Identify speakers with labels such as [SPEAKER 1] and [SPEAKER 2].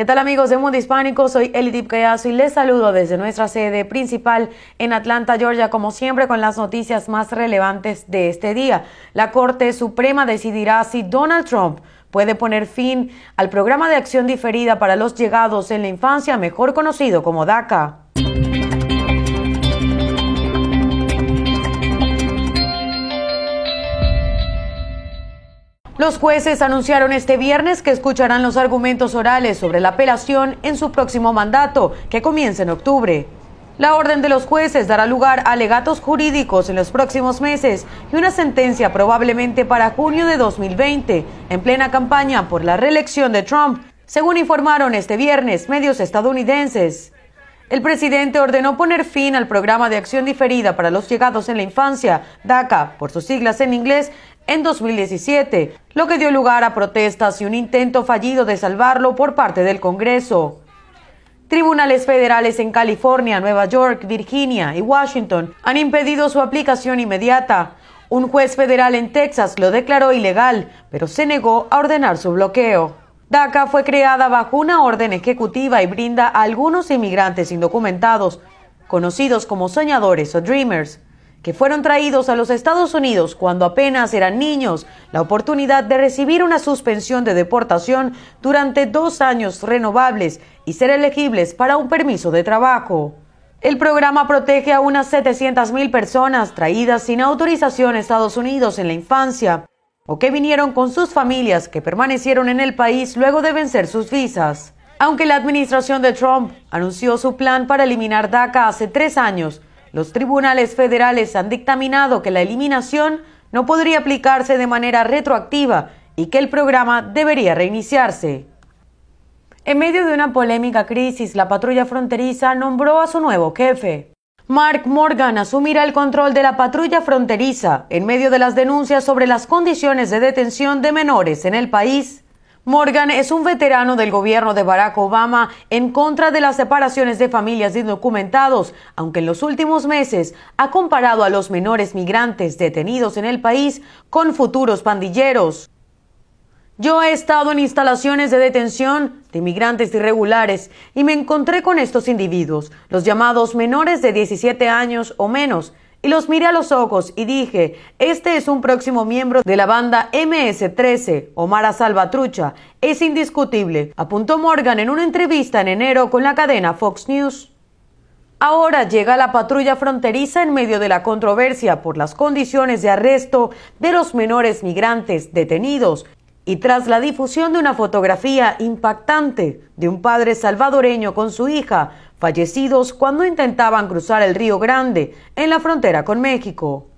[SPEAKER 1] ¿Qué tal amigos de Mundo Hispánico? Soy Elidip Callazo y les saludo desde nuestra sede principal en Atlanta, Georgia, como siempre con las noticias más relevantes de este día. La Corte Suprema decidirá si Donald Trump puede poner fin al programa de acción diferida para los llegados en la infancia, mejor conocido como DACA. Los jueces anunciaron este viernes que escucharán los argumentos orales sobre la apelación en su próximo mandato, que comienza en octubre. La orden de los jueces dará lugar a alegatos jurídicos en los próximos meses y una sentencia probablemente para junio de 2020, en plena campaña por la reelección de Trump, según informaron este viernes medios estadounidenses. El presidente ordenó poner fin al programa de acción diferida para los llegados en la infancia, DACA, por sus siglas en inglés, en 2017, lo que dio lugar a protestas y un intento fallido de salvarlo por parte del Congreso. Tribunales federales en California, Nueva York, Virginia y Washington han impedido su aplicación inmediata. Un juez federal en Texas lo declaró ilegal, pero se negó a ordenar su bloqueo. DACA fue creada bajo una orden ejecutiva y brinda a algunos inmigrantes indocumentados, conocidos como soñadores o dreamers, que fueron traídos a los Estados Unidos cuando apenas eran niños, la oportunidad de recibir una suspensión de deportación durante dos años renovables y ser elegibles para un permiso de trabajo. El programa protege a unas 700.000 personas traídas sin autorización a Estados Unidos en la infancia o que vinieron con sus familias que permanecieron en el país luego de vencer sus visas. Aunque la administración de Trump anunció su plan para eliminar DACA hace tres años, los tribunales federales han dictaminado que la eliminación no podría aplicarse de manera retroactiva y que el programa debería reiniciarse. En medio de una polémica crisis, la patrulla fronteriza nombró a su nuevo jefe. Mark Morgan asumirá el control de la patrulla fronteriza en medio de las denuncias sobre las condiciones de detención de menores en el país. Morgan es un veterano del gobierno de Barack Obama en contra de las separaciones de familias de indocumentados, aunque en los últimos meses ha comparado a los menores migrantes detenidos en el país con futuros pandilleros. Yo he estado en instalaciones de detención de migrantes irregulares y me encontré con estos individuos, los llamados menores de 17 años o menos, y los miré a los ojos y dije, este es un próximo miembro de la banda MS-13, Omar Salvatrucha, es indiscutible, apuntó Morgan en una entrevista en enero con la cadena Fox News. Ahora llega la patrulla fronteriza en medio de la controversia por las condiciones de arresto de los menores migrantes detenidos y tras la difusión de una fotografía impactante de un padre salvadoreño con su hija, fallecidos cuando intentaban cruzar el Río Grande en la frontera con México.